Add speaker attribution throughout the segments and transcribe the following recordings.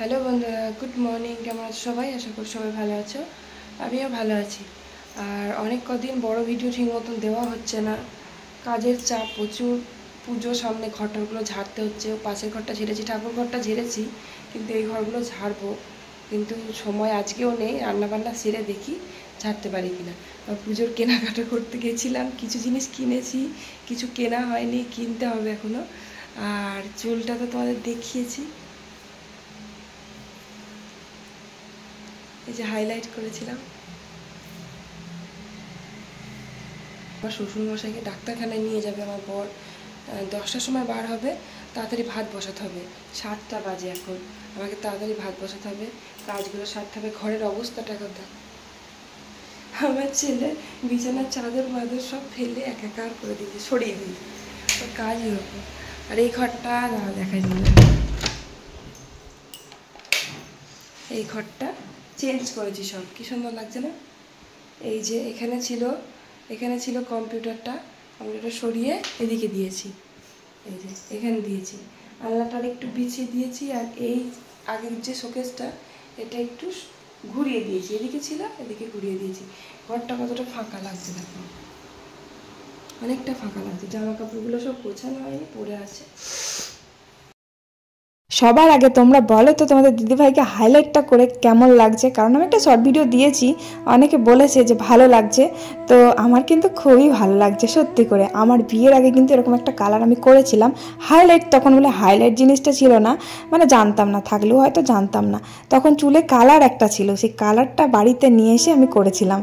Speaker 1: Hello বন্ধুরা good morning কেমন আছো সবাই আশা করি সবাই ভালো আছো আমিও ভালো আছি আর অনেক কদিন বড় ভিডিও ঠিক মতন দেওয়া হচ্ছে না কাজের চাপ প্রচুর পুজো সামনে ঘরটাগুলো ঝাড়তে হচ্ছে পাশের ঘরটা ঝেড়েছি ঠাকুর ঘরটা ঝেড়েছি কিন্তু এই ঘরগুলো ঝাড়বো কিন্তু সময় আজকেও নেই রান্নাবান্না সেরে দেখি ছাড়তে পারি কিনা পুজোর কেনাকাটা করতে গেছিলাম কিছু জিনিস কিনেছি কিছু কেনা হয়নি কিনতে হবে এখনও আর চুলটা তো তোমাদের দেখিয়েছি এই যে হাইলাইট করেছিলাম আমার শ্বশুরমশাইকে ডাক্তারখানায় নিয়ে যাবে আমার বর দশটার সময় বার হবে তাড়াতাড়ি ভাত বসাতে হবে সাতটা বাজে এখন আমাকে তাড়াতাড়ি ভাত বসাতে হবে কাজগুলো সারতে হবে ঘরের অবস্থাটা কথা আমার ছেলে বিছানার চাদর মাদর সব ফেলে একাকার করে দিয়েছে সরিয়ে দিয়েছে ওর কাজই হোক আর এই ঘরটা না দেখা যায় এই ঘরটা চেঞ্জ করেছি সব কী সুন্দর লাগছে না এই যে এখানে ছিল এখানে ছিল কম্পিউটারটা কম্পিউটার সরিয়ে এদিকে দিয়েছি এই যে এখানে দিয়েছি আলনাটার একটু বিছিয়ে দিয়েছি আর এই আগের যে শোকেসটা এটা একটু ঘুরিয়ে দিয়েছি এদিকে ছিল এদিকে ঘুরিয়ে দিয়েছি ঘরটা কতটা ফাঁকা লাগছে দেখো অনেকটা ফাঁকা লাগছে জামা কাপড়গুলো সব গোছানো হয়নি পরে আছে
Speaker 2: সবার আগে তোমরা বলো তো তোমাদের দিদিভাইকে হাইলাইটটা করে কেমন লাগছে কারণ আমি একটা শর্ট ভিডিও দিয়েছি অনেকে বলেছে যে ভালো লাগছে তো আমার কিন্তু খুবই ভালো লাগছে সত্যি করে আমার বিয়ের আগে কিন্তু এরকম একটা কালার আমি করেছিলাম হাইলাইট তখন বলে হাইলাইট জিনিসটা ছিল না মানে জানতাম না থাকলেও হয়তো জানতাম না তখন চুলে কালার একটা ছিল সেই কালারটা বাড়িতে নিয়ে এসে আমি করেছিলাম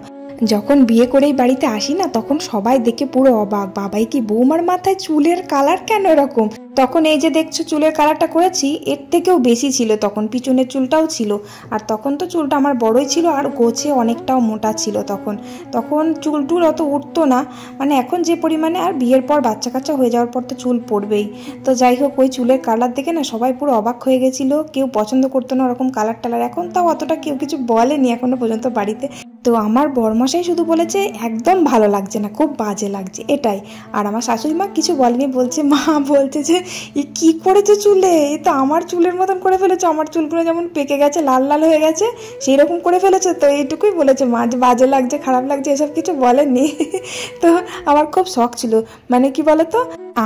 Speaker 2: যখন বিয়ে করেই বাড়িতে আসি না তখন সবাই দেখে পুরো অবাক বাবাই কি বৌমার মাথায় চুলের কালার কেন এরকম তখন এই যে দেখছো চুলের কালারটা করেছি এর থেকেও বেশি ছিল তখন পিছনের চুলটাও ছিল আর তখন তো চুলটা আমার বড়ই ছিল আর গোছে অনেকটাও মোটা ছিল তখন তখন চুল টুল অত উঠতো না মানে এখন যে পরিমাণে আর বিয়ের পর বাচ্চা কাচ্চা হয়ে যাওয়ার পর তো চুল পড়বেই তো যাই হোক ওই চুলের কালার দেখে না সবাই পুরো অবাক হয়ে গেছিলো কেউ পছন্দ করতো না ওরকম কালার টালার এখন তাও অতটা কেউ কিছু বলেনি এখনও পর্যন্ত বাড়িতে তো আমার বরমশাই শুধু বলেছে একদম ভালো লাগছে না খুব বাজে লাগছে এটাই আর আমার শাশুড়ি মা কিছু বলেনি বলছে মা বলছে যে এ কী করেছে চুলে এ তো আমার চুলের মতন করে ফেলেছে আমার চুলগুলো যেমন পেকে গেছে লাল লাল হয়ে গেছে সেই রকম করে ফেলেছে তো এইটুকুই বলেছে মা যে বাজে লাগছে খারাপ লাগছে এসব কিছু বলেনি তো আমার খুব শখ ছিল মানে কি বলতো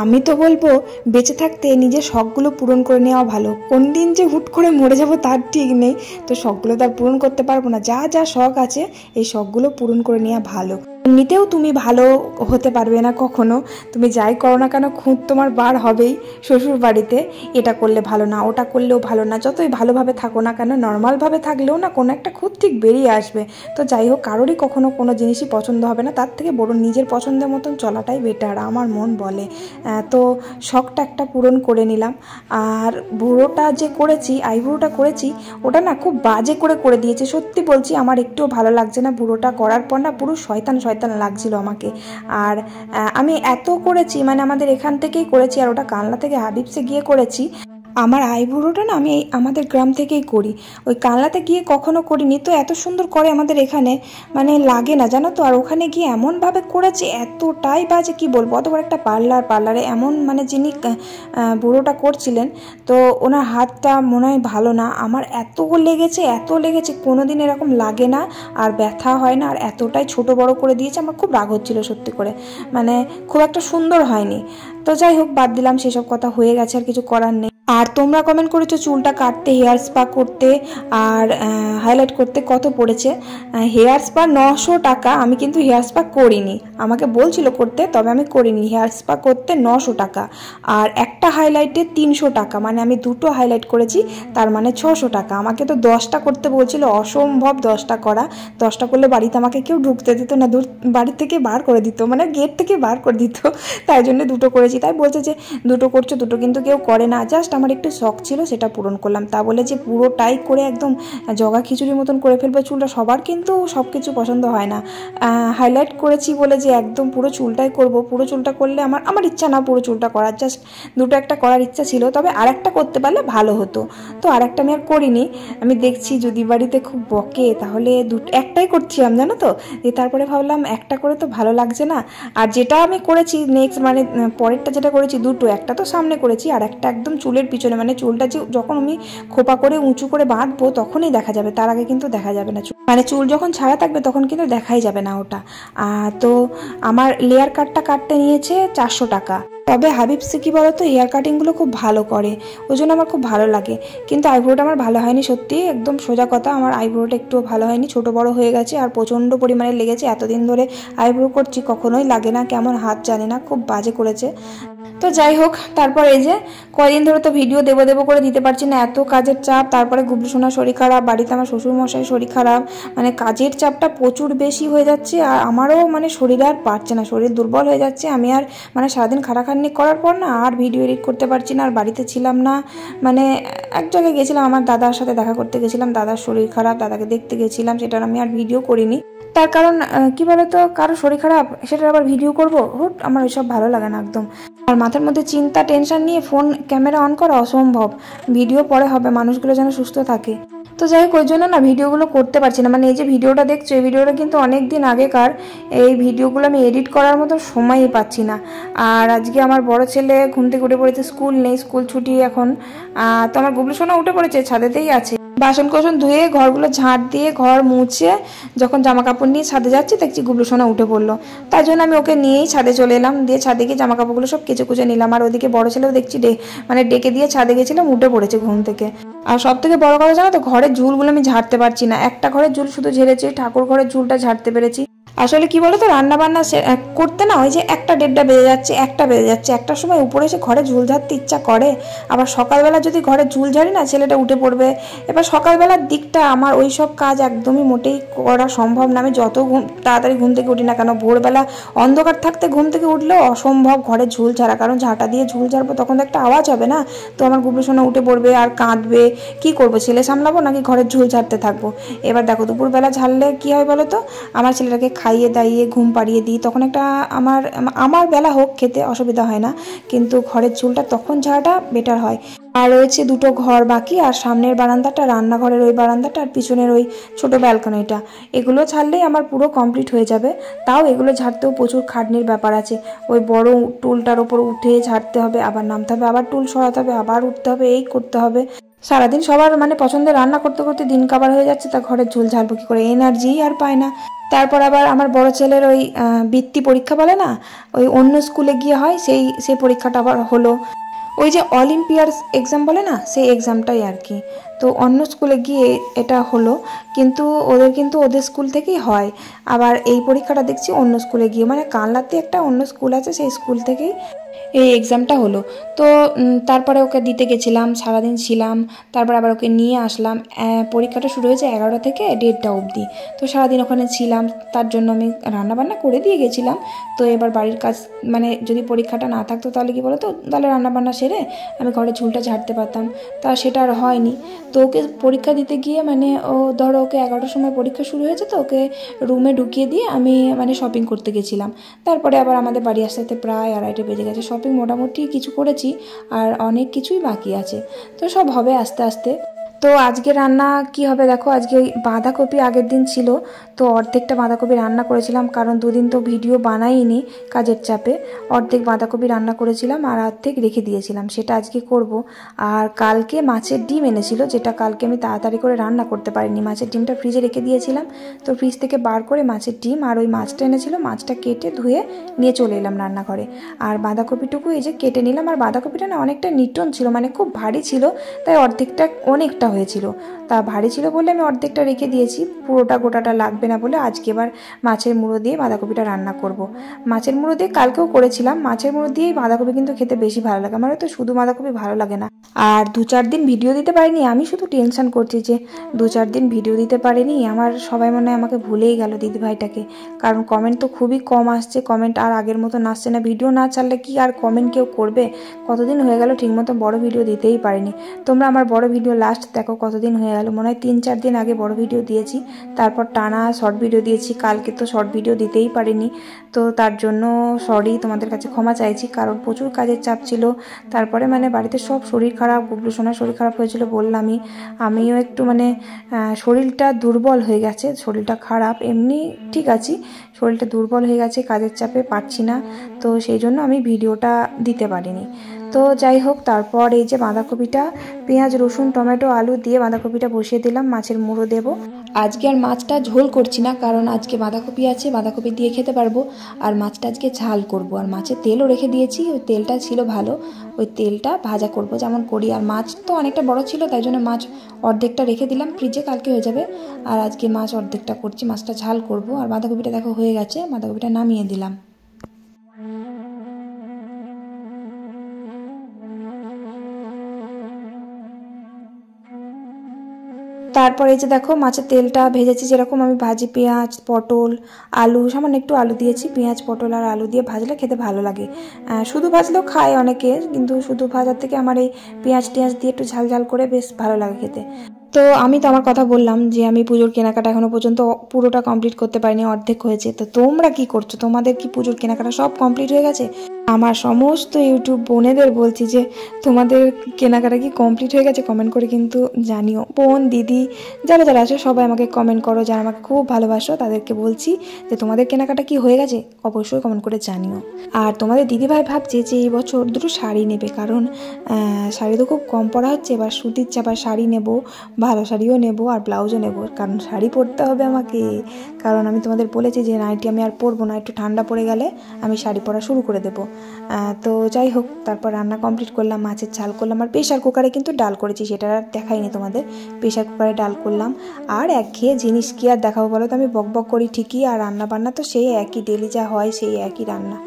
Speaker 2: আমি তো বলবো বেঁচে থাকতে নিজের শখগুলো পূরণ করে নেওয়া ভালো কোন দিন যে হুট করে মরে যাব তার ঠিক নেই তো শখগুলো তার পূরণ করতে পারবো না যা যা শখ আছে এই শখগুলো পূরণ করে নেওয়া ভালো এমনিতেও তুমি ভালো হতে পারবে না কখনো তুমি যাই করো না কেন খুঁত তোমার বার হবেই শ্বশুর বাড়িতে এটা করলে ভালো না ওটা করলেও ভালো না যতই ভালোভাবে থাকো না কেন নর্মালভাবে থাকলেও না কোনো একটা খুঁত ঠিক বেরিয়ে আসবে তো যাই হোক কারোরই কখনো কোনো জিনিসই পছন্দ হবে না তার থেকে বড় নিজের পছন্দের মতন চলাটাই বেটার আমার মন বলে তো শখটা একটা পূরণ করে নিলাম আর ভুড়োটা যে করেছি আইভুড়োটা করেছি ওটা না খুব বাজে করে করে দিয়েছে সত্যি বলছি আমার একটুও ভালো লাগছে না ভুড়োটা করার পর না পুরো শয়তান শয়তান শয়তান লাগছিল আমাকে আর আমি এত করেছি মানে আমাদের এখান থেকেই করেছি আর ওটা কানলা থেকে হাবিবসে গিয়ে করেছি আমার আইবুড়োটা না আমি আমাদের গ্রাম থেকেই করি ওই কানলাতে গিয়ে কখনো করিনি তো এত সুন্দর করে আমাদের এখানে মানে লাগে না জানো তো আর ওখানে গিয়ে এমনভাবে করেছে এতটাই বাজে কি বলবো অতবার একটা পার্লার পার্লারে এমন মানে যিনি বুড়োটা করছিলেন তো ওনার হাতটা মনে হয় ভালো না আমার এত লেগেছে এত লেগেছে কোনো দিন এরকম লাগে না আর ব্যথা হয় না আর এতটাই ছোট বড় করে দিয়েছে আমার খুব রাগ হচ্ছিলো সত্যি করে মানে খুব একটা সুন্দর হয়নি তো যাই হোক বাদ দিলাম সেসব কথা হয়ে গেছে আর কিছু করার নেই আর তোমরা কমেন্ট করেছো চুলটা কাটতে হেয়ার স্পা করতে আর হাইলাইট করতে কত পড়েছে হেয়ার স্পা নশো টাকা আমি কিন্তু হেয়ার স্পা করিনি আমাকে বলছিল করতে তবে আমি করিনি হেয়ার স্পা করতে নশো টাকা আর একটা হাইলাইটে তিনশো টাকা মানে আমি দুটো হাইলাইট করেছি তার মানে ছশো টাকা আমাকে তো দশটা করতে বলছিল অসম্ভব দশটা করা দশটা করলে বাড়িতে আমাকে কেউ ঢুকতে দিত না দূর বাড়ি থেকে বার করে দিত মানে গেট থেকে বার করে দিত তাই জন্য দুটো করেছি তাই বলছে যে দুটো করছো দুটো কিন্তু কেউ করে না জাস্ট আমার একটু শখ ছিল সেটা পূরণ করলাম তা বলে যে পুরোটাই করে একদম জগা খিচুড়ির মতন করে ফেলবো চুলটা সবার কিন্তু সব কিছু পছন্দ হয় না হাইলাইট করেছি বলে যে একদম পুরো চুলটাই করব পুরো চুলটা করলে আমার আমার ইচ্ছা না পুরো চুলটা করার জাস্ট দুটো একটা করার ইচ্ছা ছিল তবে আর একটা করতে পারলে ভালো হতো তো আর একটা আমি আর করিনি আমি দেখছি যদি বাড়িতে খুব বকে তাহলে দু একটাই করছিলাম জানো তো দিয়ে তারপরে ভাবলাম একটা করে তো ভালো লাগছে না আর যেটা আমি করেছি নেক্সট মানে পরেরটা যেটা করেছি দুটো একটা তো সামনে করেছি আর একটা একদম চুলের পিছনে মানে চুলটা যে যখন আমি খোপা করে উঁচু করে বাঁধবো তখনই দেখা যাবে তার আগে কিন্তু দেখা যাবে না চুল মানে চুল যখন ছাড়া থাকবে তখন কিন্তু দেখাই যাবে না ওটা তো আমার লেয়ার কাটটা কাটতে নিয়েছে চারশো টাকা তবে হাবিব সিকি বলতো হেয়ার কাটিংগুলো খুব ভালো করে ওই জন্য আমার খুব ভালো লাগে কিন্তু আইব্রোটা আমার ভালো হয়নি সত্যি একদম সোজা কথা আমার আইব্রোটা একটুও ভালো হয়নি ছোট বড় হয়ে গেছে আর প্রচণ্ড পরিমাণে লেগেছে এতদিন ধরে আইব্রো করছি কখনোই লাগে না কেমন হাত জানে না খুব বাজে করেছে তো যাই হোক তারপর এই যে কয়দিন ধরে তো ভিডিও দেবো দেবো করে দিতে পারছি না এত কাজের চাপ তারপরে গুবলু সোনার শরীর খারাপ বাড়িতে আমার শ্বশুরমশাই শরীর খারাপ মানে কাজের চাপটা প্রচুর বেশি হয়ে যাচ্ছে আর আমারও মানে শরীর আর পারছে না শরীর দুর্বল হয়ে যাচ্ছে আমি আর মানে সারাদিন খাটাখাটি রান্নাবান্নি করার পর না আর ভিডিও এডিট করতে পারছি না আর বাড়িতে ছিলাম না মানে এক জায়গায় গেছিলাম আমার দাদার সাথে দেখা করতে গেছিলাম দাদার শরীর খারাপ দাদাকে দেখতে গেছিলাম সেটার আমি আর ভিডিও করিনি তার কারণ কি তো কারো শরীর খারাপ সেটার আবার ভিডিও করবো হুট আমার ওইসব ভালো লাগে না একদম আর মাথার মধ্যে চিন্তা টেনশন নিয়ে ফোন ক্যামেরা অন করা অসম্ভব ভিডিও পরে হবে মানুষগুলো যেন সুস্থ থাকে তো যাই হোক ওই জন্য না ভিডিওগুলো করতে পারছি না মানে এই যে ভিডিওটা দেখছো এই ভিডিওটা কিন্তু অনেক দিন আগেকার এই ভিডিওগুলো আমি এডিট করার মতো সময়ই পাচ্ছি না আর আজকে আমার বড় ছেলে ঘুম থেকে উঠে পড়েছে স্কুল নেই স্কুল ছুটি এখন তো আমার গুবলুসোনা উঠে পড়েছে ছাদেতেই আছে বাসন কোসন ধুয়ে ঘরগুলো ঝাঁট দিয়ে ঘর মুছে যখন জামা কাপড় নিয়ে ছাদে যাচ্ছি দেখছি গুবলু সোনা উঠে পড়লো তাই জন্য আমি ওকে নিয়েই ছাদে চলে এলাম দিয়ে ছাদে গিয়ে জামা কাপড়গুলো সব কেচে কুচে নিলাম আর ওদিকে বড় ছেলেও দেখছি ডে মানে ডেকে দিয়ে ছাদে গেছিলাম উঠে পড়েছে ঘুম থেকে আর সব থেকে বড় কথা জানো তো ঘরের ঝুলগুলো আমি ঝাড়তে পারছি না একটা ঘরের ঝুল শুধু ঝেড়েছি ঠাকুর ঘরের ঝুলটা ঝাড়তে পেরেছি আসলে কি বলো তো বান্না করতে না ওই যে একটা দেড়টা বেজে যাচ্ছে একটা বেজে যাচ্ছে একটার সময় উপরে এসে ঘরে ঝুল ঝাড়তে ইচ্ছা করে আবার সকালবেলা যদি ঘরে ঝুল ঝাড়ি না ছেলেটা উঠে পড়বে এবার সকালবেলার দিকটা আমার ওই সব কাজ একদমই মোটেই করা সম্ভব না আমি যত ঘুম তাড়াতাড়ি ঘুম থেকে উঠি না কেন ভোরবেলা অন্ধকার থাকতে ঘুম থেকে উঠলেও অসম্ভব ঘরে ঝুল ঝাড়া কারণ ঝাঁটা দিয়ে ঝুল ঝাড়বো তখন তো একটা আওয়াজ হবে না তো আমার গুবলু সোনা উঠে পড়বে আর কাঁদবে কি করব ছেলে সামলাবো নাকি ঘরের ঝুল ঝাড়তে থাকবো এবার দেখো দুপুরবেলা ঝাড়লে কী হয় বলো তো আমার ছেলেটাকে খাইয়ে দাইয়ে ঘুম পাড়িয়ে দিই তখন একটা আমার আমার বেলা হোক খেতে অসুবিধা হয় না কিন্তু ঘরের চুলটা তখন ঝাড়াটা বেটার হয় আর রয়েছে দুটো ঘর বাকি আর সামনের বারান্দাটা রান্নাঘরের ওই বারান্দাটা আর পিছনের ওই ছোট ব্যালকনিটা এগুলো ছাড়লেই আমার পুরো কমপ্লিট হয়ে যাবে তাও এগুলো ঝাড়তেও প্রচুর খাটনির ব্যাপার আছে ওই বড় টুলটার ওপর উঠে ঝাড়তে হবে আবার নামতে হবে আবার টুল সরাতে হবে আবার উঠতে হবে এই করতে হবে সারাদিন সবার মানে পছন্দের রান্না করতে করতে দিন কাবার হয়ে যাচ্ছে তা ঘরের ঝোল ঝাড়বো কী করে এনার্জি আর পায় না তারপর আবার আমার বড় ছেলের ওই বৃত্তি পরীক্ষা বলে না ওই অন্য স্কুলে গিয়ে হয় সেই সেই পরীক্ষাটা আবার হলো ওই যে অলিম্পিয়ার্স এক্সাম বলে না সেই এক্সামটাই আর কি তো অন্য স্কুলে গিয়ে এটা হলো কিন্তু ওদের কিন্তু ওদের স্কুল থেকেই হয় আবার এই পরীক্ষাটা দেখছি অন্য স্কুলে গিয়ে মানে কানলাতে একটা অন্য স্কুল আছে সেই স্কুল থেকেই এই এক্সামটা হলো তো তারপরে ওকে দিতে গেছিলাম সারাদিন ছিলাম তারপর আবার ওকে নিয়ে আসলাম পরীক্ষাটা শুরু হয়েছে এগারোটা থেকে দেড়টা অবধি তো সারাদিন ওখানে ছিলাম তার জন্য আমি রান্নাবান্না করে দিয়ে গেছিলাম তো এবার বাড়ির কাজ মানে যদি পরীক্ষাটা না থাকতো তাহলে কী বলতো তাহলে রান্নাবান্না সেরে আমি ঘরে ঝুলটা ঝাড়তে পারতাম তা সেটা আর হয়নি তো ওকে পরীক্ষা দিতে গিয়ে মানে ও ধরো ওকে এগারোটার সময় পরীক্ষা শুরু হয়েছে তো ওকে রুমে ঢুকিয়ে দিয়ে আমি মানে শপিং করতে গেছিলাম তারপরে আবার আমাদের বাড়ি আসতে প্রায় আড়াইটে বেজে গেছে শপিং মোটামুটি কিছু করেছি আর অনেক কিছুই বাকি আছে তো সব হবে আস্তে আস্তে তো আজকে রান্না কি হবে দেখো আজকে বাঁধাকপি আগের দিন ছিল তো অর্ধেকটা বাঁধাকপি রান্না করেছিলাম কারণ দুদিন তো ভিডিও বানাইনি কাজের চাপে অর্ধেক বাঁধাকপি রান্না করেছিলাম আর অর্ধেক রেখে দিয়েছিলাম সেটা আজকে করব আর কালকে মাছের ডিম এনেছিল যেটা কালকে আমি তাড়াতাড়ি করে রান্না করতে পারিনি মাছের ডিমটা ফ্রিজে রেখে দিয়েছিলাম তো ফ্রিজ থেকে বার করে মাছের ডিম আর ওই মাছটা এনেছিল মাছটা কেটে ধুয়ে নিয়ে চলে এলাম রান্নাঘরে আর বাঁধাকপিটুকু এই যে কেটে নিলাম আর বাঁধাকপিটা না অনেকটা নিটন ছিল মানে খুব ভারী ছিল তাই অর্ধেকটা অনেকটা অর্ধেকটা হয়েছিল তা ভারী ছিল বলে আমি অর্ধেকটা রেখে দিয়েছি পুরোটা গোটাটা লাগবে না বলে আজকে এবার মাছের মুড়ো দিয়ে বাঁধাকপিটা রান্না করব। মাছের মুড়ো দিয়ে কালকেও করেছিলাম মাছের মুড়ো দিয়েই বাঁধাকপি কিন্তু খেতে বেশি ভালো লাগে আমার হয়তো শুধু বাঁধাকপি ভালো লাগে না আর দু চার দিন ভিডিও দিতে পারিনি আমি শুধু টেনশন করছি যে দু চার দিন ভিডিও দিতে পারিনি আমার সবাই মনে হয় আমাকে ভুলেই গেল দিদিভাইটাকে কারণ কমেন্ট তো খুবই কম আসছে কমেন্ট আর আগের মতো আসছে না ভিডিও না ছাড়লে কি আর কমেন্ট কেউ করবে কতদিন হয়ে গেল ঠিকমতো বড় ভিডিও দিতেই পারিনি তোমরা আমার বড় ভিডিও লাস্ট দেখো কতদিন হয়ে গেল মনে হয় তিন চার দিন আগে বড় ভিডিও দিয়েছি তারপর টানা শর্ট ভিডিও দিয়েছি কালকে তো শর্ট ভিডিও দিতেই পারিনি তো তার জন্য সরি তোমাদের কাছে ক্ষমা চাইছি কারণ প্রচুর কাজের চাপ ছিল তারপরে মানে বাড়িতে সব শরীর খারাপ গুবলু সোনার শরীর খারাপ হয়েছিল বললামই আমিও একটু মানে শরীরটা দুর্বল হয়ে গেছে শরীরটা খারাপ এমনি ঠিক আছি শরীরটা দুর্বল হয়ে গেছে কাজের চাপে পারছি না তো সেই জন্য আমি ভিডিওটা দিতে পারিনি তো যাই হোক তারপর এই যে বাঁধাকপিটা পেঁয়াজ রসুন টমেটো আলু দিয়ে বাঁধাকপিটা বসিয়ে দিলাম মাছের মুড়ো দেব আজকে আর মাছটা ঝোল করছি না কারণ আজকে বাঁধাকপি আছে বাঁধাকপি দিয়ে খেতে পারবো আর মাছটা আজকে ঝাল করব আর মাছের তেলও রেখে দিয়েছি ওই তেলটা ছিল ভালো ওই তেলটা ভাজা করব যেমন করি আর মাছ তো অনেকটা বড় ছিল তাই জন্য মাছ অর্ধেকটা রেখে দিলাম ফ্রিজে কালকে হয়ে যাবে আর আজকে মাছ অর্ধেকটা করছি মাছটা ঝাল করব আর বাঁধাকপিটা দেখো হয়ে গেছে বাঁধাকপিটা নামিয়ে দিলাম তারপরে যে দেখো মাছের তেলটা ভেজেছি যেরকম আমি ভাজি পেঁয়াজ পটল আলু সামান্য একটু আলু দিয়েছি পেঁয়াজ পটল আর আলু দিয়ে ভাজলে খেতে ভালো লাগে শুধু ভাজলেও খায় অনেকে কিন্তু শুধু ভাজার থেকে আমার এই পেঁয়াজ টিয়াজ দিয়ে একটু ঝাল ঝাল করে বেশ ভালো লাগে খেতে তো আমি তো আমার কথা বললাম যে আমি পুজোর কেনাকাটা এখনো পর্যন্ত পুরোটা কমপ্লিট করতে পারিনি অর্ধেক হয়েছে তো তোমরা কি করছো তোমাদের কি পুজোর কেনাকাটা সব কমপ্লিট হয়ে গেছে আমার সমস্ত ইউটিউব বোনেদের বলছি যে তোমাদের কেনাকাটা কি কমপ্লিট হয়ে গেছে কমেন্ট করে কিন্তু জানিও বোন দিদি যারা যারা আছে সবাই আমাকে কমেন্ট করো যারা আমাকে খুব ভালোবাসো তাদেরকে বলছি যে তোমাদের কেনাকাটা কি হয়ে গেছে অবশ্যই কমেন্ট করে জানিও আর তোমাদের দিদিভাই ভাবছে যে এই বছর দুটো শাড়ি নেবে কারণ শাড়ি তো খুব কম পরা হচ্ছে এবার সুতির চাপা শাড়ি নেব ভালো শাড়িও নেবো আর ব্লাউজও নেবো কারণ শাড়ি পরতে হবে আমাকে কারণ আমি তোমাদের বলেছি যে নাইটি আমি আর পরবো না একটু ঠান্ডা পড়ে গেলে আমি শাড়ি পরা শুরু করে দেবো তো যাই হোক তারপর রান্না কমপ্লিট করলাম মাছের ঝাল করলাম আর প্রেশার কুকারে কিন্তু ডাল করেছি সেটা আর দেখাইনি তোমাদের প্রেশার কুকারে ডাল করলাম আর এক খেয়ে জিনিস কি আর দেখাবো বলো তো আমি বক বক করি ঠিকই আর রান্না বান্না তো সেই একই ডেলি যা হয় সেই একই রান্না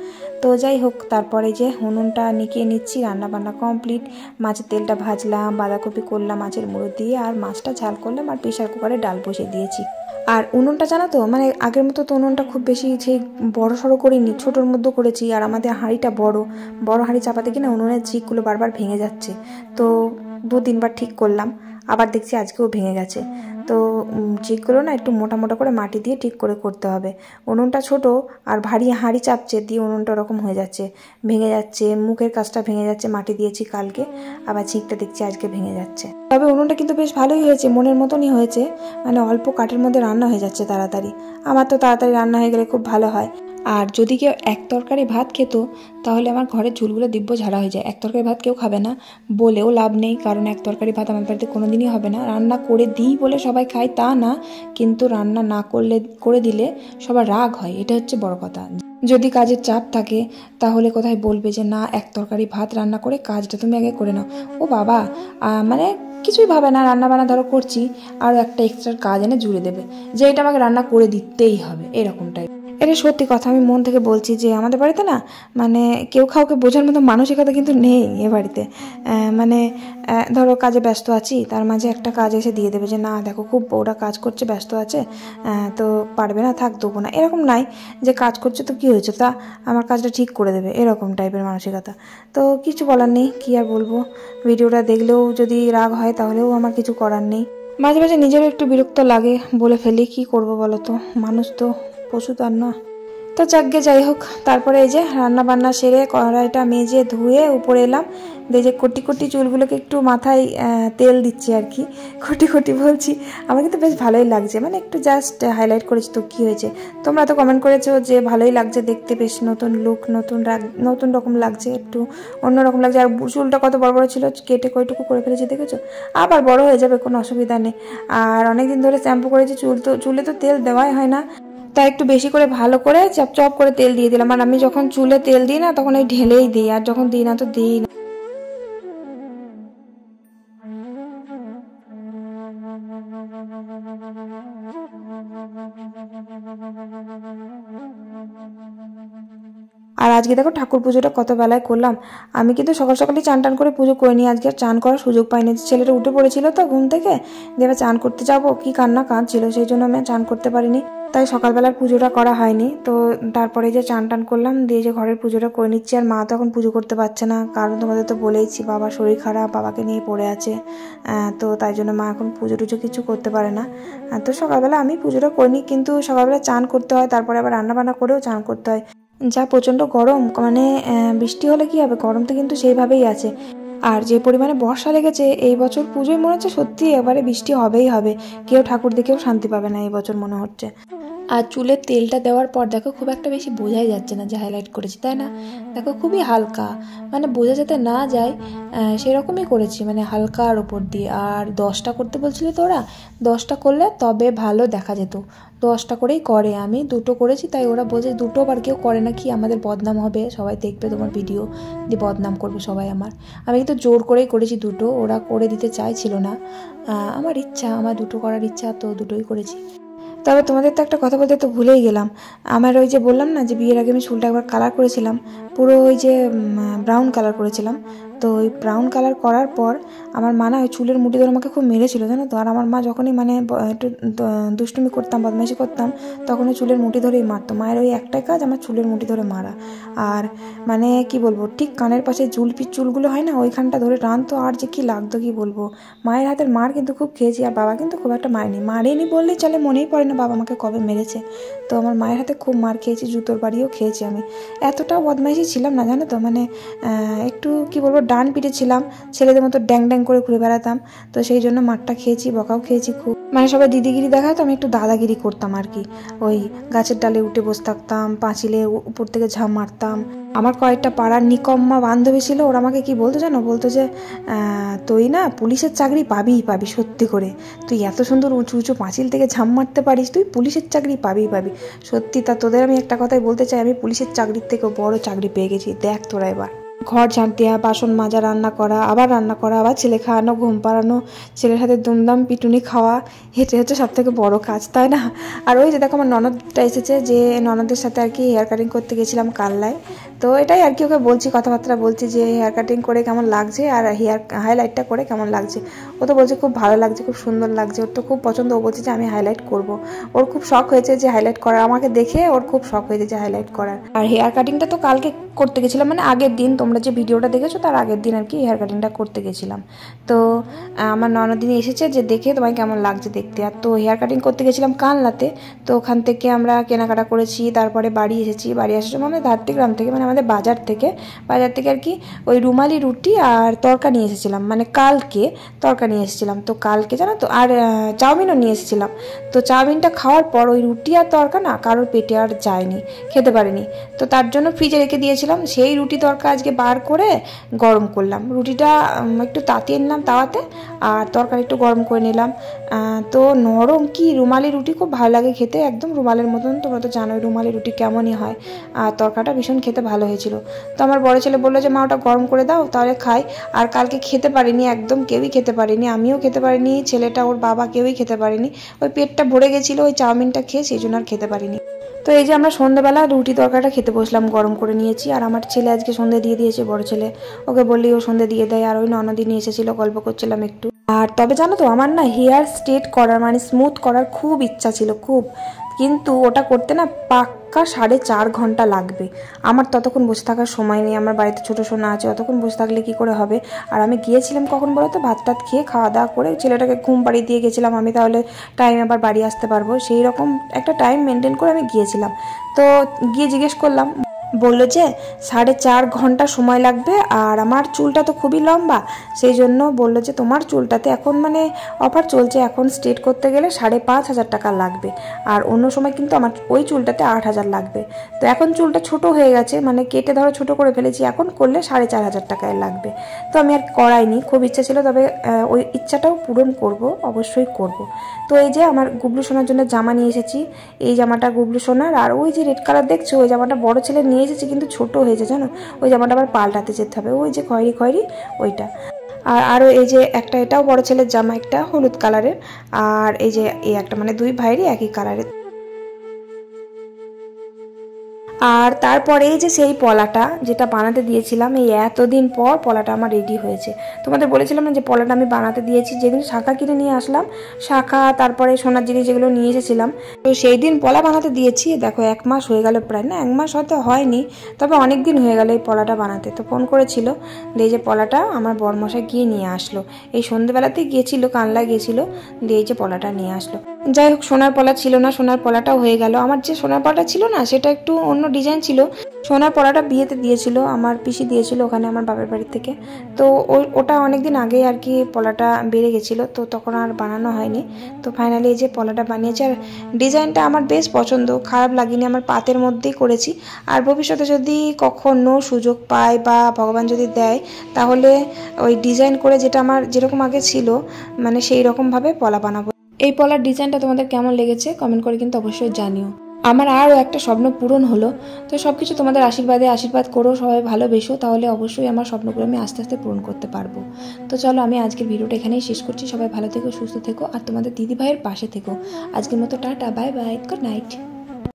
Speaker 2: তো যাই হোক তারপরে যে হনুনটা নিকিয়ে নিচ্ছি রান্না বান্না কমপ্লিট মাছের তেলটা ভাজলাম বাঁধাকপি করলাম মাছের মুড়ো দিয়ে আর মাছটা ঝাল করলাম আর প্রেশার কুকারে ডাল বসিয়ে দিয়েছি আর উনুনটা জানো তো মানে আগের মতো তো উনুনটা খুব বেশি সেই বড় সড়ো করিনি ছোটোর মধ্যে করেছি আর আমাদের হাঁড়িটা বড় বড় হাঁড়ি চাপাতে কিনা উনুনের চিকগুলো বারবার ভেঙে যাচ্ছে তো দু তিনবার ঠিক করলাম আবার দেখছি আজকেও ভেঙে গেছে তো চিকগুলো না একটু মোটা মোটা করে মাটি দিয়ে ঠিক করে করতে হবে উনুনটা ছোট আর ভারী হাঁড়ি চাপছে দিয়ে উনুনটা ওরকম হয়ে যাচ্ছে ভেঙে যাচ্ছে মুখের কাজটা ভেঙে যাচ্ছে মাটি দিয়েছি কালকে আবার চিকটা দেখছি আজকে ভেঙে যাচ্ছে তবে উনুনটা কিন্তু বেশ ভালোই হয়েছে মনের মতনই হয়েছে মানে অল্প কাঠের মধ্যে রান্না হয়ে যাচ্ছে তাড়াতাড়ি আমার তো তাড়াতাড়ি রান্না হয়ে গেলে খুব ভালো হয় আর যদি কেউ এক তরকারি ভাত খেত তাহলে আমার ঘরের ঝুলগুলো দিব্য ঝাড়া হয়ে যায় এক তরকারি ভাত কেউ খাবে না বলেও লাভ নেই কারণ এক তরকারি ভাত আমার বাড়িতে কোনো দিনই হবে না রান্না করে দিই বলে সবাই খায় তা না কিন্তু রান্না না করলে করে দিলে সবার রাগ হয় এটা হচ্ছে বড় কথা যদি কাজের চাপ থাকে তাহলে কোথায় বলবে যে না এক তরকারি ভাত রান্না করে কাজটা তুমি আগে করে নাও ও বাবা মানে কিছুই ভাবে না রান্না বান্না ধরো করছি আরও একটা এক্সট্রা কাজ এনে জুড়ে দেবে যে এটা আমাকে রান্না করে দিতেই হবে এরকম টাইপ এটা সত্যি কথা আমি মন থেকে বলছি যে আমাদের বাড়িতে না মানে কেউ কাউকে বোঝার মতো মানসিকতা কিন্তু নেই এ বাড়িতে মানে ধরো কাজে ব্যস্ত আছি তার মাঝে একটা কাজ এসে দিয়ে দেবে যে না দেখো খুব ওরা কাজ করছে ব্যস্ত আছে তো পারবে না থাক দেবো না এরকম নাই যে কাজ করছে তো কী হয়েছে তা আমার কাজটা ঠিক করে দেবে এরকম টাইপের মানসিকতা তো কিছু বলার নেই কী আর বলবো ভিডিওটা দেখলেও যদি রাগ হয় তাহলেও আমার কিছু করার নেই মাঝে মাঝে নিজেরও একটু বিরক্ত লাগে বলে ফেলি কি করব বলো তো মানুষ তো পশু তার না তো যাকগে যাই হোক তারপরে এই যে রান্না বান্না সেরে কড়াইটা মেজে ধুয়ে উপরে এলাম দিয়ে যে কোটি কোটি চুলগুলোকে একটু মাথায় তেল দিচ্ছি আর কি কোটি কোটি বলছি আমার কিন্তু বেশ ভালোই লাগছে মানে একটু জাস্ট হাইলাইট করেছি তো কী হয়েছে তোমরা তো কমেন্ট করেছো যে ভালোই লাগছে দেখতে বেশ নতুন লুক নতুন রাগ নতুন রকম লাগছে একটু অন্যরকম লাগছে আর চুলটা কত বড় বড় ছিল কেটে কয়টুকু করে ফেলেছি দেখেছো আবার বড় হয়ে যাবে কোনো অসুবিধা নেই আর অনেকদিন ধরে শ্যাম্পু করেছি চুল তো চুলে তো তেল দেওয়াই হয় না তা একটু বেশি করে ভালো করে চপ চপ করে তেল দিয়ে দিলাম আর আমি যখন চুলে তেল দিই না তখন ওই ঢেলেই দিই আর যখন দিই না তো দিই না আর আজকে দেখো ঠাকুর পুজোটা কত বেলায় করলাম আমি কিন্তু সকাল সকালে চান টান করে পুজো করিনি আজকে আর চান করার সুযোগ পাইনি ছেলেটা উঠে পড়েছিল তো ঘুম থেকে যে চান করতে যাবো কি কান্না কাঁদছিল সেই জন্য আমি চান করতে পারিনি তাই সকালবেলার পুজোটা করা হয়নি তো তারপরে যে চান টান করলাম দিয়ে যে ঘরের পুজোটা করে নিচ্ছি আর মা তো এখন পুজো করতে পারছে না কারণ তোমাদের তো বলেইছি বাবা শরীর খারাপ বাবাকে নিয়ে পড়ে আছে তো তাই জন্য মা এখন পুজো টুজো কিছু করতে পারে না তো সকালবেলা আমি পুজোটা করিনি কিন্তু সকালবেলা চান করতে হয় তারপরে আবার রান্নাবান্না করেও চান করতে হয় যা প্রচণ্ড গরম মানে বৃষ্টি হলে কি হবে গরম তো কিন্তু সেইভাবেই আছে আর যে পরিমাণে বর্ষা লেগেছে এই বছর পুজোয় মনে হচ্ছে সত্যি এবারে বৃষ্টি হবেই হবে কেউ ঠাকুর দেখেও শান্তি পাবে না এই বছর মনে হচ্ছে আর চুলের তেলটা দেওয়ার পর দেখো খুব একটা বেশি বোঝাই যাচ্ছে না যে হাইলাইট করেছি তাই না দেখো খুবই হালকা মানে বোঝা যাতে না যায় সেরকমই করেছি মানে হালকার ওপর দিয়ে আর দশটা করতে তো তোরা দশটা করলে তবে ভালো দেখা যেত দশটা করেই করে আমি দুটো করেছি তাই ওরা বলছে দুটো আবার কেউ করে না কি আমাদের বদনাম হবে সবাই দেখবে তোমার ভিডিও দিয়ে বদনাম করবে সবাই আমার আমি কিন্তু জোর করেই করেছি দুটো ওরা করে দিতে চাইছিল না আমার ইচ্ছা আমার দুটো করার ইচ্ছা তো দুটোই করেছি তবে তোমাদের তো একটা কথা বলতে তো ভুলেই গেলাম আমার ওই যে বললাম না যে বিয়ের আগে আমি চুলটা একবার কালার করেছিলাম পুরো ওই যে ব্রাউন কালার করেছিলাম তো ওই ব্রাউন কালার করার পর আমার মা না ওই চুলের মুটি ধরে আমাকে খুব মেরেছিল জানো তো আর আমার মা যখনই মানে একটু দুষ্টুমি করতাম বদমাইশি করতাম তখন ওই চুলের মুটি ধরেই মারতো মায়ের ওই একটাই কাজ আমার চুলের মুটি ধরে মারা আর মানে কি বলবো ঠিক কানের পাশে জুলপির চুলগুলো হয় না ওইখানটা ধরে টানতো আর যে কী লাগতো কি বলবো মায়ের হাতের মার কিন্তু খুব খেয়েছি আর বাবা কিন্তু খুব একটা মারেনি মারেনি বললেই চলে মনেই পড়ে না বাবা আমাকে কবে মেরেছে তো আমার মায়ের হাতে খুব মার খেয়েছি জুতোর বাড়িও খেয়েছি আমি এতটা বদমাইশি ছিলাম না জানো তো মানে একটু কি বলবো ডান পিঠে ছিলাম ছেলেদের মতো ড্যাং ড্যাং করে ঘুরে বেড়াতাম তো সেই জন্য মাঠটা খেয়েছি বকাও খেয়েছি খুব মানে সবাই দিদিগিরি দেখায় তো আমি একটু দাদাগিরি করতাম আর কি ওই গাছের ডালে উঠে বসে থাকতাম পাঁচিলে উপর থেকে ঝাঁপ মারতাম আমার কয়েকটা পাড়ার নিকম্মা বান্ধবী ছিল ওরা আমাকে কি বলতো জানো বলতো যে তুই না পুলিশের চাকরি পাবি পাবি সত্যি করে তুই এত সুন্দর উঁচু উঁচু পাঁচিল থেকে ঝাম মারতে পারিস তুই পুলিশের চাকরি পাবি পাবি সত্যি তা তোদের আমি একটা কথাই বলতে চাই আমি পুলিশের চাকরির থেকে বড় চাকরি পেয়ে গেছি দেখ তোরা এবার ঘর ঝাঁট দেওয়া বাসন মাজা রান্না করা আবার রান্না করা আবার ছেলে খাওয়ানো ঘুম পাড়ানো ছেলের হাতে দুমদাম পিটুনি খাওয়া হেঁটে হেঁটে সব থেকে বড়ো কাজ তাই না আর ওই যে দেখো আমার ননদটা এসেছে যে ননদের সাথে আর কি হেয়ার কাটিং করতে গেছিলাম কাল্লায় তো এটাই আর কি ওকে বলছি কথাবার্তা বলছি যে হেয়ার কাটিং করে কেমন লাগছে আর হেয়ার হাইলাইটটা করে কেমন লাগছে ও তো বলছে খুব ভালো লাগছে খুব সুন্দর লাগছে ওর তো খুব পছন্দ ও বলছে যে আমি হাইলাইট করব ওর খুব শখ হয়েছে যে হাইলাইট করার আমাকে দেখে ওর খুব শখ হয়েছে যে হাইলাইট করার আর হেয়ার কাটিংটা তো কালকে করতে গেছিলাম মানে আগের দিন তোমরা তোমরা যে ভিডিওটা দেখেছো তার আগের দিন আর কি হেয়ার কাটিংটা করতে গেছিলাম তো আমার ননদিনী এসেছে যে দেখে তোমায় কেমন লাগছে দেখতে আর তো হেয়ার কাটিং করতে গেছিলাম কানলাতে তো ওখান থেকে আমরা কেনাকাটা করেছি তারপরে বাড়ি এসেছি বাড়ি আসার সময় আমাদের গ্রাম থেকে মানে আমাদের বাজার থেকে বাজার থেকে আর কি ওই রুমালি রুটি আর তরকা নিয়ে এসেছিলাম মানে কালকে তরকা নিয়ে এসেছিলাম তো কালকে জানো তো আর চাউমিনও নিয়ে এসেছিলাম তো চাউমিনটা খাওয়ার পর ওই রুটি আর তরকা না কারোর পেটে আর যায়নি খেতে পারেনি তো তার জন্য ফ্রিজে রেখে দিয়েছিলাম সেই রুটি তরকা আজকে বার করে গরম করলাম রুটিটা একটু তাতিয়ে নিলাম তাওয়াতে আর তরকারি একটু গরম করে নিলাম তো নরম কি রুমালি রুটি খুব ভালো লাগে খেতে একদম রুমালের মতন তোমরা তো জানোই রুমালি রুটি কেমনই হয় আর তরকাটা ভীষণ খেতে ভালো হয়েছিল তো আমার বড় ছেলে বললো যে মা ওটা গরম করে দাও তাহলে খাই আর কালকে খেতে পারিনি একদম কেউই খেতে পারিনি আমিও খেতে পারিনি ছেলেটা ওর বাবা কেউই খেতে পারিনি ওই পেটটা ভরে গেছিলো ওই চাউমিনটা খেয়ে সেই জন্য আর খেতে পারিনি তো এই যে আমরা সন্ধ্যেবেলা রুটি তরকারিটা খেতে বসলাম গরম করে নিয়েছি আর আমার ছেলে আজকে সন্ধে দিয়ে দিয়েছে বড় ছেলে ওকে বললেই ও সন্ধে দিয়ে দেয় আর ওই ননদি নিয়ে এসেছিলো গল্প করছিলাম একটু আর তবে জানো তো আমার না হেয়ার স্ট্রেট করার মানে স্মুথ করার খুব ইচ্ছা ছিল খুব কিন্তু ওটা করতে না পাক পাক্কা সাড়ে চার ঘন্টা লাগবে আমার ততক্ষণ বসে থাকার সময় নেই আমার বাড়িতে ছোটো সোনা আছে অতক্ষণ বসে থাকলে কি করে হবে আর আমি গিয়েছিলাম কখন বলো তো ভাত টাত খেয়ে খাওয়া দাওয়া করে ছেলেটাকে ঘুম বাড়ি দিয়ে গেছিলাম আমি তাহলে টাইম আবার বাড়ি আসতে পারবো সেই রকম একটা টাইম মেনটেন করে আমি গিয়েছিলাম তো গিয়ে জিজ্ঞেস করলাম বললো যে সাড়ে চার ঘন্টা সময় লাগবে আর আমার চুলটা তো খুবই লম্বা সেই জন্য বললো যে তোমার চুলটাতে এখন মানে অফার চলছে এখন স্ট্রেট করতে গেলে সাড়ে পাঁচ হাজার টাকা লাগবে আর অন্য সময় কিন্তু আমার ওই চুলটাতে আট হাজার লাগবে তো এখন চুলটা ছোট হয়ে গেছে মানে কেটে ধরো ছোট করে ফেলেছি এখন করলে সাড়ে চার হাজার টাকায় লাগবে তো আমি আর করাইনি খুব ইচ্ছা ছিল তবে ওই ইচ্ছাটাও পূরণ করব অবশ্যই করব তো এই যে আমার গুবলু সোনার জন্য জামা নিয়ে এসেছি এই জামাটা গুবলু সোনার আর ওই যে রেড কালার দেখছো ওই জামাটা বড় ছেলে নিয়ে নিয়ে এসেছি কিন্তু ছোট হয়েছে জানো ওই জামাটা আবার পাল্টাতে যেতে হবে ওই যে খয়েরি খয়েরি ওইটা আর আরও এই যে একটা এটাও বড় ছেলের জামা একটা হলুদ কালারের আর এই যে এই একটা মানে দুই ভাইয়েরই একই কালারের আর তারপরে এই যে সেই পলাটা যেটা বানাতে দিয়েছিলাম এই এতদিন পর পলাটা আমার রেডি হয়েছে তোমাদের বলেছিলাম না যে পলাটা আমি বানাতে দিয়েছি যেদিন শাখা কিনে নিয়ে আসলাম শাখা তারপরে সোনার জিনিস যেগুলো নিয়ে এসেছিলাম তো সেই দিন পলা বানাতে দিয়েছি দেখো এক মাস হয়ে গেল প্রায় না এক মাস হয়তো হয়নি তবে অনেক দিন হয়ে গেল এই পলাটা বানাতে তো ফোন করেছিল দিয়ে যে পলাটা আমার বরমশা গিয়ে নিয়ে আসলো এই সন্ধ্যেবেলাতেই গিয়েছিল কানলা গিয়েছিল দিয়ে যে পলাটা নিয়ে আসলো যাই হোক সোনার পলা ছিল না সোনার পলাটাও হয়ে গেল আমার যে সোনার পলাটা ছিল না সেটা একটু অন্য ডিজাইন ছিল সোনার পলাটা বিয়েতে দিয়েছিল আমার পিসি দিয়েছিল ওখানে আমার বাবার বাড়ির থেকে তো ওটা অনেক দিন আগেই আর কি পলাটা বেড়ে গেছিলো তো তখন আর বানানো হয়নি তো ফাইনালি এই যে পলাটা বানিয়েছে আর ডিজাইনটা আমার বেশ পছন্দ খারাপ লাগেনি আমার পাতের মধ্যেই করেছি আর ভবিষ্যতে যদি কখনও সুযোগ পাই বা ভগবান যদি দেয় তাহলে ওই ডিজাইন করে যেটা আমার যেরকম আগে ছিল মানে সেই রকমভাবে পলা বানাবো এই পলার ডিজাইনটা তোমাদের কেমন লেগেছে কমেন্ট করে কিন্তু অবশ্যই জানিও আমার আরও একটা স্বপ্ন পূরণ হলো তো সব কিছু তোমাদের আশীর্বাদে আশীর্বাদ করো সবাই ভালোবেসো তাহলে অবশ্যই আমার স্বপ্নগুলো আমি আস্তে আস্তে পূরণ করতে পারবো তো চলো আমি আজকের ভিডিওটা এখানেই শেষ করছি সবাই
Speaker 1: ভালো থেকো সুস্থ থেকো আর তোমাদের দিদি ভাইয়ের পাশে থেকো আজকের মতো tata bye bye good night